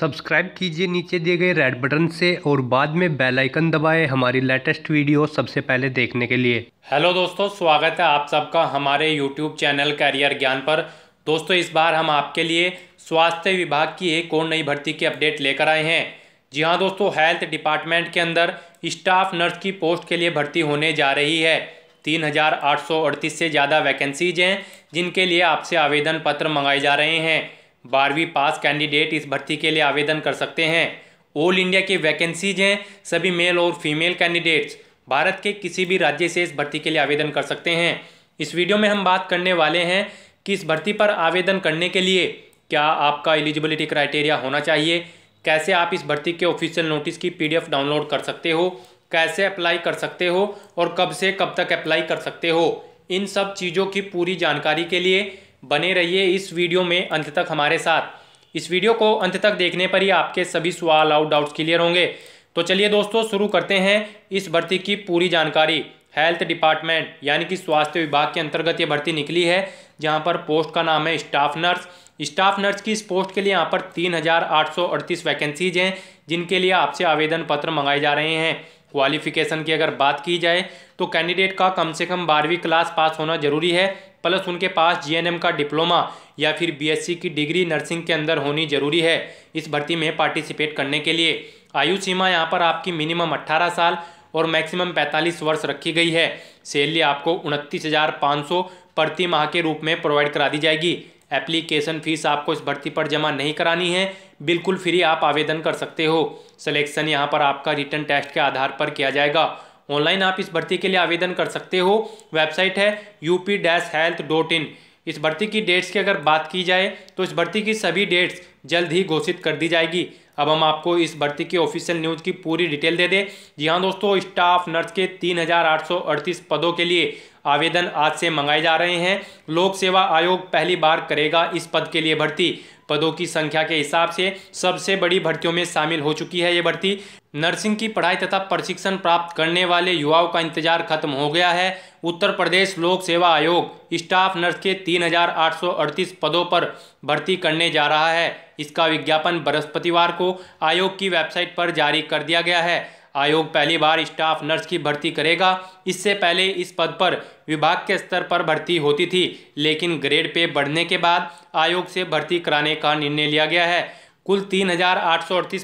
subscribe कीजिए नीचे दिए गए रेड बटन से और बाद में बेल आइकन दबाएं हमारी लेटेस्ट वीडियो सबसे पहले देखने के लिए हेलो दोस्तों स्वागत है आप सबका हमारे यूट्यूब चैनल कैरियर ज्ञान पर दोस्तों इस बार हम आपके लिए स्वास्थ्य विभाग की एक और नई भर्ती की अपडेट लेकर आए हैं जी हाँ दोस्तों हेल्थ डिपार्टमेंट के अंदर स्टाफ नर्स की पोस्ट के लिए भर्ती होने जा रही है तीन हजार आठ सौ अड़तीस से ज़्यादा वैकेंसीज हैं जिनके लिए आपसे आवेदन पत्र मंगाए जा रहे हैं बारहवीं पास कैंडिडेट इस भर्ती के लिए आवेदन कर सकते हैं ऑल इंडिया की वैकेंसीज हैं सभी मेल और फीमेल कैंडिडेट्स भारत के किसी भी राज्य से इस भर्ती के लिए आवेदन कर सकते हैं इस वीडियो में हम बात करने वाले हैं कि इस भर्ती पर आवेदन करने के लिए क्या आपका एलिजिबिलिटी क्राइटेरिया होना चाहिए कैसे आप इस भर्ती के ऑफिशियल नोटिस की पीडीएफ डाउनलोड कर सकते हो कैसे अप्लाई कर सकते हो और कब से कब तक अप्लाई कर सकते हो इन सब चीज़ों की पूरी जानकारी के लिए बने रहिए इस वीडियो में अंत तक हमारे साथ इस वीडियो को अंत तक देखने पर ही आपके सभी सवाल और डाउट्स क्लियर होंगे तो चलिए दोस्तों शुरू करते हैं इस भर्ती की पूरी जानकारी हेल्थ डिपार्टमेंट यानी कि स्वास्थ्य विभाग के अंतर्गत ये भर्ती निकली है जहाँ पर पोस्ट का नाम है स्टाफ नर्स स्टाफ नर्स की इस पोस्ट के लिए यहाँ पर तीन हज़ार आठ सौ अड़तीस वैकेंसीज हैं जिनके लिए आपसे आवेदन पत्र मंगाए जा रहे हैं क्वालिफिकेशन की अगर बात की जाए तो कैंडिडेट का कम से कम बारहवीं क्लास पास होना जरूरी है प्लस उनके पास जीएनएम का डिप्लोमा या फिर बीएससी की डिग्री नर्सिंग के अंदर होनी जरूरी है इस भर्ती में पार्टिसिपेट करने के लिए आयु सीमा यहाँ पर आपकी मिनिमम अट्ठारह साल और मैक्सिमम पैंतालीस वर्ष रखी गई है सैलरी आपको उनतीस प्रति माह के रूप में प्रोवाइड करा दी जाएगी एप्लीकेशन फ़ीस आपको इस भर्ती पर जमा नहीं करानी है बिल्कुल फ्री आप आवेदन कर सकते हो सिलेक्शन यहाँ पर आपका रिटर्न टेस्ट के आधार पर किया जाएगा ऑनलाइन आप इस भर्ती के लिए आवेदन कर सकते हो वेबसाइट है U P dash health dot in इस भर्ती की डेट्स की अगर बात की जाए तो इस भर्ती की सभी डेट्स जल्द ही घोषित कर दी जाएगी अब हम आपको इस भर्ती की ऑफिशियल न्यूज़ की पूरी डिटेल दे दें जी हाँ दोस्तों स्टाफ नर्स के तीन पदों के लिए आवेदन आज से मंगाए जा रहे हैं लोक सेवा आयोग पहली बार करेगा इस पद के लिए भर्ती पदों की संख्या के हिसाब से सबसे बड़ी भर्तियों में शामिल हो चुकी है ये भर्ती नर्सिंग की पढ़ाई तथा प्रशिक्षण प्राप्त करने वाले युवाओं का इंतजार खत्म हो गया है उत्तर प्रदेश लोक सेवा आयोग स्टाफ नर्स के 3,838 पदों पर भर्ती करने जा रहा है इसका विज्ञापन बृहस्पतिवार को आयोग की वेबसाइट पर जारी कर दिया गया है आयोग पहली बार स्टाफ नर्स की भर्ती करेगा इससे पहले इस पद पर विभाग के स्तर पर भर्ती होती थी लेकिन ग्रेड पे बढ़ने के बाद आयोग से भर्ती कराने का निर्णय लिया गया है कुल तीन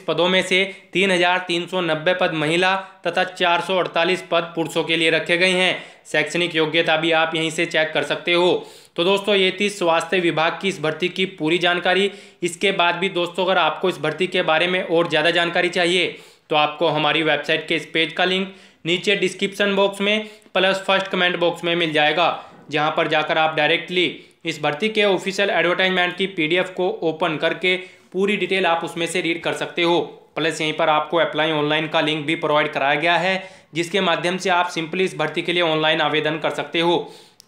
पदों में से 3,390 पद महिला तथा 448 पद पुरुषों के लिए रखे गए हैं शैक्षणिक योग्यता भी आप यहीं से चेक कर सकते हो तो दोस्तों ये थी स्वास्थ्य विभाग की इस भर्ती की पूरी जानकारी इसके बाद भी दोस्तों अगर आपको इस भर्ती के बारे में और ज़्यादा जानकारी चाहिए तो आपको हमारी वेबसाइट के इस पेज का लिंक नीचे डिस्क्रिप्सन बॉक्स में प्लस फर्स्ट कमेंट बॉक्स में मिल जाएगा जहां पर जाकर आप डायरेक्टली इस भर्ती के ऑफिशियल एडवर्टाइजमेंट की पीडीएफ को ओपन करके पूरी डिटेल आप उसमें से रीड कर सकते हो प्लस यहीं पर आपको अप्लाई ऑनलाइन का लिंक भी प्रोवाइड कराया गया है जिसके माध्यम से आप सिंपली इस भर्ती के लिए ऑनलाइन आवेदन कर सकते हो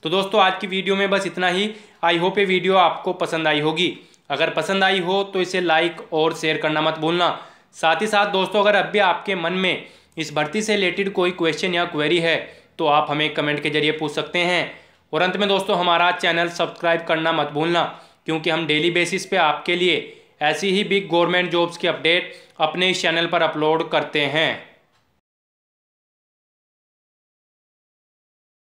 तो दोस्तों आज की वीडियो में बस इतना ही आई होप ये वीडियो आपको पसंद आई होगी अगर पसंद आई हो तो इसे लाइक और शेयर करना मत भूलना साथ ही साथ दोस्तों अगर अब भी आपके मन में इस भर्ती से रिलेटेड कोई क्वेश्चन या क्वेरी है तो आप हमें कमेंट के जरिए पूछ सकते हैं और अंत में दोस्तों हमारा चैनल सब्सक्राइब करना मत भूलना क्योंकि हम डेली बेसिस पे आपके लिए ऐसी ही बिग गवर्नमेंट जॉब्स की अपडेट अपने इस चैनल पर अपलोड करते हैं